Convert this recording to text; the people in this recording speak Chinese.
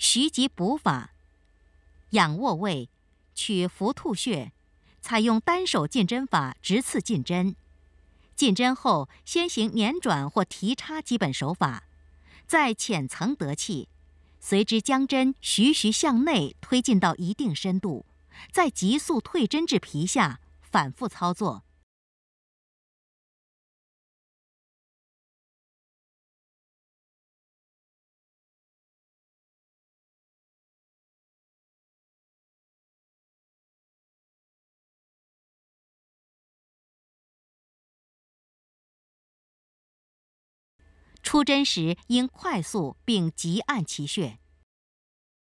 徐疾补法，仰卧位，取伏兔穴，采用单手进针法直刺进针，进针后先行捻转或提插基本手法，再浅层得气，随之将针徐徐向内推进到一定深度，再急速退针至皮下，反复操作。出针时应快速并急按其穴。